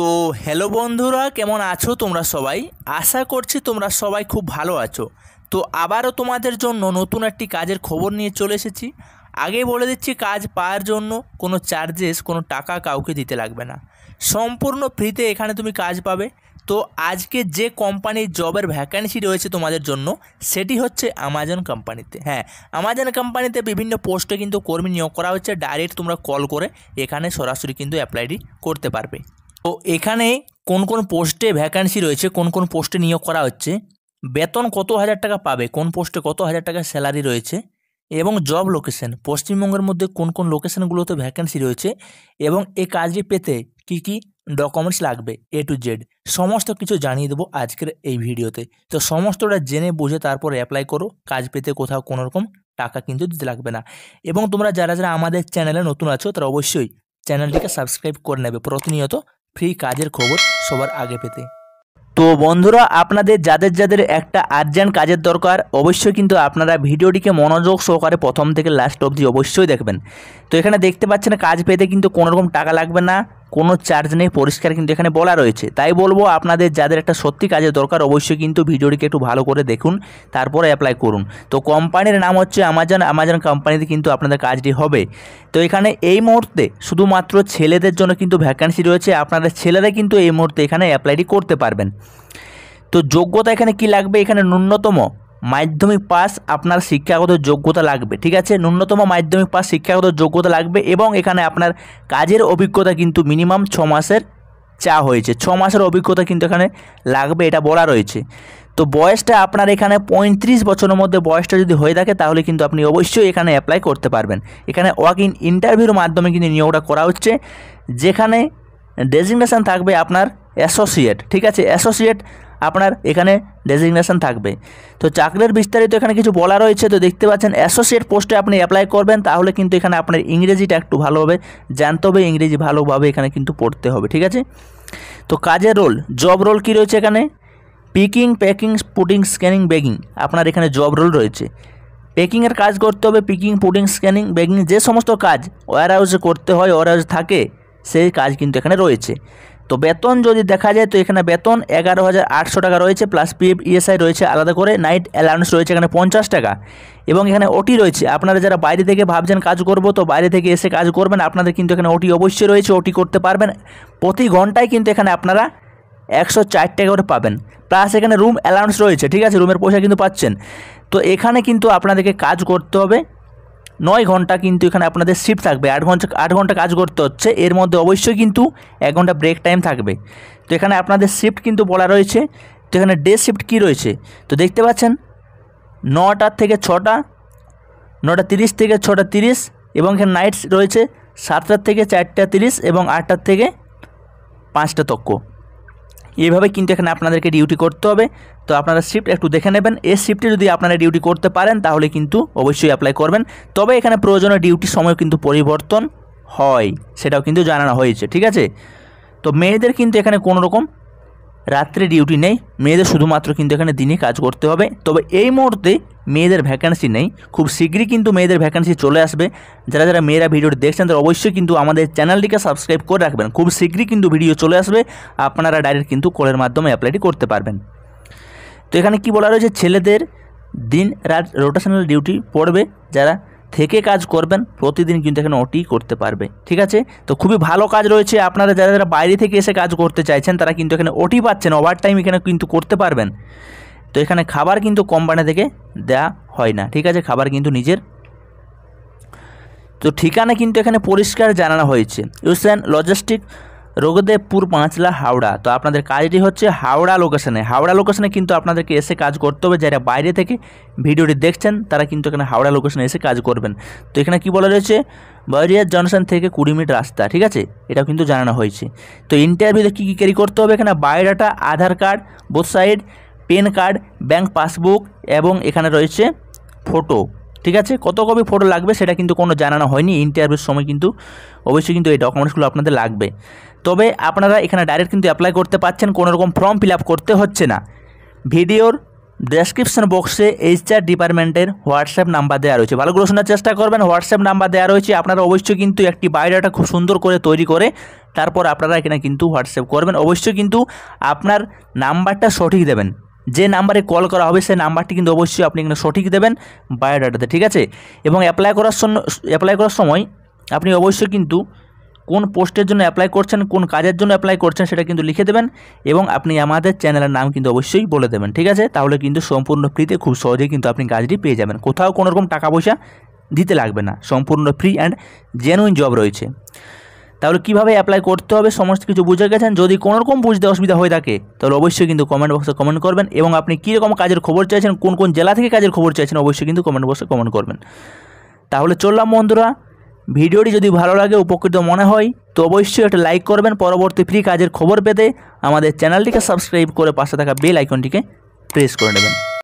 তো হ্যালো বন্ধুরা কেমন আছো তোমরা সবাই আশা করছি তোমরা সবাই খুব ভালো আছো তো আবারও তোমাদের জন্য নতুন একটি কাজের খবর নিয়ে চলে এসেছি আগে বলে দিচ্ছি কাজ পাওয়ার জন্য কোনো চার্জেস কোনো টাকা কাউকে দিতে লাগবে না সম্পূর্ণ ফ্রিতে এখানে তুমি কাজ পাবে তো আজকে যে কোম্পানির জবের ভ্যাকান্সি রয়েছে তোমাদের জন্য সেটি হচ্ছে আমাজন কোম্পানিতে হ্যাঁ আমাজন কোম্পানিতে বিভিন্ন পোস্টে কিন্তু কর্মী নিয়োগ করা হচ্ছে ডাইরেক্ট তোমরা কল করে এখানে সরাসরি কিন্তু অ্যাপ্লাইটি করতে পারবে তো এখানে কোন কোন পোস্টে ভ্যাকান্সি রয়েছে কোন কোন পোস্টে নিয়োগ করা হচ্ছে বেতন কত হাজার টাকা পাবে কোন পোস্টে কত হাজার টাকা স্যালারি রয়েছে এবং জব লোকেশন পশ্চিমবঙ্গের মধ্যে কোন কোন লোকেশনগুলোতে ভ্যাকেন্সি রয়েছে এবং এই কাজটি পেতে কি কি ডকুমেন্টস লাগবে এ টু জেড সমস্ত কিছু জানিয়ে দেবো আজকের এই ভিডিওতে তো সমস্তটা জেনে বুঝে তারপর অ্যাপ্লাই করো কাজ পেতে কোথাও কোনো রকম টাকা কিন্তু দিতে লাগবে না এবং তোমরা যারা যারা আমাদের চ্যানেলে নতুন আছো তারা অবশ্যই চ্যানেলটিকে সাবস্ক্রাইব করে নেবে প্রতিনিয়ত ফ্রি কাজের খবর সবার আগে পেতে তো বন্ধুরা আপনাদের যাদের যাদের একটা আর্জেন্ট কাজের দরকার অবশ্যই কিন্তু আপনারা ভিডিওটিকে মনোযোগ সহকারে প্রথম থেকে লাস্ট অবধি অবশ্যই দেখবেন তো এখানে দেখতে পাচ্ছেন কাজ পেতে কিন্তু কোনোরকম টাকা লাগবে না কোনো চার্জ নেই পরিষ্কার কিন্তু এখানে বলা রয়েছে তাই বলবো আপনাদের যাদের একটা সত্যি কাজের দরকার অবশ্যই কিন্তু ভিডিওটিকে একটু ভালো করে দেখুন তারপরে অ্যাপ্লাই করুন তো কোম্পানির নাম হচ্ছে আমাজন আমাজন কোম্পানিতে কিন্তু আপনাদের কাজটি হবে তো এখানে এই মুহূর্তে শুধুমাত্র ছেলেদের জন্য কিন্তু ভ্যাকান্সি রয়েছে আপনারা ছেলেরা কিন্তু এই মুহূর্তে এখানে অ্যাপ্লাইটি করতে পারবেন তো যোগ্যতা এখানে কি লাগবে এখানে ন্যূনতম মাধ্যমিক পাস আপনার শিক্ষাগত যোগ্যতা লাগবে ঠিক আছে ন্যূনতম মাধ্যমিক পাস শিক্ষাগত যোগ্যতা লাগবে এবং এখানে আপনার কাজের অভিজ্ঞতা কিন্তু মিনিমাম ছ মাসের চা হয়েছে ছ মাসের অভিজ্ঞতা কিন্তু এখানে লাগবে এটা বলা রয়েছে তো বয়সটা আপনার এখানে পঁয়ত্রিশ বছরের মধ্যে বয়সটা যদি হয়ে থাকে তাহলে কিন্তু আপনি অবশ্যই এখানে অ্যাপ্লাই করতে পারবেন এখানে ওয়াক ইন ইন্টারভিউর মাধ্যমে কিন্তু নিয়োগটা করা হচ্ছে যেখানে ডেজিগনেশান থাকবে আপনার অ্যাসোসিয়েট ঠিক আছে অ্যাসোসিয়েট আপনার এখানে ডেজিগনেশন থাকবে তো চাকরির বিস্তারিত এখানে কিছু বলা রয়েছে তো দেখতে পাচ্ছেন অ্যাসোসিয়েট পোস্টে আপনি অ্যাপ্লাই করবেন তাহলে কিন্তু এখানে আপনার ইংরেজিটা একটু ভালোভাবে জানতে হবে ইংরেজি ভালোভাবে এখানে কিন্তু পড়তে হবে ঠিক আছে তো কাজের রোল জব রোল কি রয়েছে এখানে picking packing putting scanning bagging আপনার এখানে জব রোল রয়েছে প্যাকিংয়ের কাজ করতে হবে পিকিং পুটিং স্ক্যানিং বেগিং যে সমস্ত কাজ ওয়ার হাউসে করতে হয় ওয়ার হাউস থাকে সেই কাজ কিন্তু এখানে রয়েছে তো বেতন যদি দেখা যায় তো এখানে বেতন এগারো হাজার আটশো টাকা রয়েছে প্লাস পিএফ ইএসআই রয়েছে আলাদা করে নাইট অ্যালাউন্স রয়েছে এখানে পঞ্চাশ টাকা এবং এখানে ওটি রয়েছে আপনারা যারা বাইরে থেকে ভাবছেন কাজ করব তো বাইরে থেকে এসে কাজ করবেন আপনাদের কিন্তু এখানে ওটি অবশ্যই রয়েছে ওটি করতে পারবেন প্রতি ঘন্টায় কিন্তু এখানে আপনারা একশো চার টাকা করে পাবেন প্লাস এখানে রুম অ্যালাউন্স রয়েছে ঠিক আছে রুমের পয়সা কিন্তু পাচ্ছেন তো এখানে কিন্তু আপনাদেরকে কাজ করতে হবে নয় ঘন্টা কিন্তু এখানে আপনাদের শিফট থাকবে আট ঘন্টা আট ঘন্টা কাজ করতে হচ্ছে এর মধ্যে অবশ্যই কিন্তু এক ঘন্টা ব্রেক টাইম থাকবে তো এখানে আপনাদের শিফট কিন্তু বলা রয়েছে তো এখানে ডে শিফট কী রয়েছে তো দেখতে পাচ্ছেন নটা থেকে ছটা নটা তিরিশ থেকে ছটা তিরিশ এবং এখানে নাইটস রয়েছে সাতটার থেকে চারটা তিরিশ এবং আটটার থেকে পাঁচটা তক্ক এইভাবে কিন্তু এখানে আপনাদেরকে ডিউটি করতে হবে তো আপনারা শিফট একটু দেখে নেবেন এই শিফটে যদি আপনারা ডিউটি করতে পারেন তাহলে কিন্তু অবশ্যই অ্যাপ্লাই করবেন তবে এখানে প্রয়োজনীয় ডিউটির সময় কিন্তু পরিবর্তন হয় সেটাও কিন্তু জানানো হয়েছে ঠিক আছে তো মেয়েদের কিন্তু এখানে কোনো রকম রাত্রে ডিউটি নেই মেয়েদের শুধুমাত্র কিন্তু এখানে দিনে কাজ করতে হবে তবে এই মুহূর্তে মেয়েদের ভ্যাকান্সি নেই খুব শীঘ্রই কিন্তু মেয়েদের ভ্যাকান্সি চলে আসবে যারা যারা মেয়েরা ভিডিওটি দেখছেন তারা অবশ্যই কিন্তু আমাদের চ্যানেলটিকে সাবস্ক্রাইব করে রাখবেন খুব শীঘ্রই কিন্তু ভিডিও চলে আসবে আপনারা ডাইরেক্ট কিন্তু কলের মাধ্যমে অ্যাপ্লাইটি করতে পারবেন তো এখানে কি বলা রয়েছে ছেলেদের দিন রাত রোটেশনাল ডিউটি পড়বে যারা থেকে কাজ করবেন প্রতিদিন কিন্তু এখানে ওটি করতে পারবে ঠিক আছে তো খুবই ভালো কাজ রয়েছে আপনারা যারা যারা বাইরে থেকে এসে কাজ করতে চাইছেন তারা কিন্তু এখানে ওটি পাচ্ছেন ওভার টাইম এখানে কিন্তু করতে পারবেন তো এখানে খাবার কিন্তু কোম্পানি থেকে দেয়া হয় না ঠিক আছে খাবার কিন্তু নিজের তো ঠিকানা কিন্তু এখানে পরিষ্কার জানানো হয়েছে ইউসেন লজিস্টিক রঘুদেবপুর পাঁচলা হাওড়া তো আপনাদের কাজটি হচ্ছে হাওড়া লোকেশনে হাওড়া লোকেশনে কিন্তু আপনাদেরকে এসে কাজ করতে হবে যারা বাইরে থেকে ভিডিওটি দেখছেন তারা কিন্তু এখানে হাওড়া লোকেশনে এসে কাজ করবেন তো এখানে কি বলা রয়েছে বয়রিয়ার জনসন থেকে কুড়ি মিনিট রাস্তা ঠিক আছে এটাও কিন্তু জানানো হয়েছে তো ইন্টারভিউতে কী কী ক্যারি করতে হবে এখানে biodata Aadhaar card both side PAN card bank passbook এবং এখানে রয়েছে ফটো ঠিক আছে কত কপি ফটো লাগবে সেটা কিন্তু কোনো জানানো হয়নি ইন্টারভিউর সময় কিন্তু অবশ্যই কিন্তু এই ডকুমেন্টসগুলো আপনাদের লাগবে তবে আপনারা এখানে ডাইরেক্ট কিন্তু অ্যাপ্লাই করতে পাচ্ছেন কোনো রকম ফর্ম ফিল করতে হচ্ছে না ভিডিওর ডেসক্রিপশন বক্সে এইচআর ডিপার্টমেন্টের হোয়াটসঅ্যাপ নাম্বার দেওয়া রয়েছে ভালো করে শোনার চেষ্টা করবেন হোয়াটসঅ্যাপ নাম্বার দেওয়া রয়েছে আপনারা অবশ্যই কিন্তু একটি বায়োডাটা খুব সুন্দর করে তৈরি করে তারপর আপনারা এখানে কিন্তু হোয়াটসঅ্যাপ করবেন অবশ্যই কিন্তু আপনার নাম্বারটা সঠিক দেবেন যে নাম্বারে কল করা হবে সেই নাম্বারটি কিন্তু অবশ্যই আপনি এখানে সঠিক দেবেন বায়োডাটাতে ঠিক আছে এবং অ্যাপ্লাই করার জন্য অ্যাপ্লাই করার সময় আপনি অবশ্যই কিন্তু কোন পোস্টের জন্য অ্যাপ্লাই করছেন কোন কাজের জন্য অ্যাপ্লাই করছেন সেটা কিন্তু লিখে দেবেন এবং আপনি আমাদের চ্যানেলের নাম কিন্তু অবশ্যই বলে দেবেন ঠিক আছে তাহলে কিন্তু সম্পূর্ণ ফ্রিতে খুব সহজেই কিন্তু আপনি কাজটি পেয়ে যাবেন কোথাও কোনো রকম টাকা পয়সা দিতে লাগবে না সম্পূর্ণ ফ্রি অ্যান্ড জেনুইন জব রয়েছে তাহলে কীভাবে অ্যাপ্লাই করতে হবে সমস্ত কিছু বুঝে গেছেন যদি কোনোরকম বুঝতে অসুবিধা হয়ে থাকে তাহলে অবশ্যই কিন্তু কমেন্ট বক্সে কমেন্ট করবেন এবং আপনি কীরকম কাজের খবর চাইছেন কোন কোন জেলা থেকে কাজের খবর চাইছেন অবশ্যই কিন্তু কমেন্ট বক্সে কমেন্ট করবেন তাহলে চললাম বন্ধুরা ভিডিওটি যদি ভালো লাগে উপকৃত মনে হয় তো অবশ্যই একটা লাইক করবেন পরবর্তী ফ্রি কাজের খবর পেতে আমাদের চ্যানেলটিকে সাবস্ক্রাইব করে পাশে থাকা বেল আইকনটিকে প্রেস করে নেবেন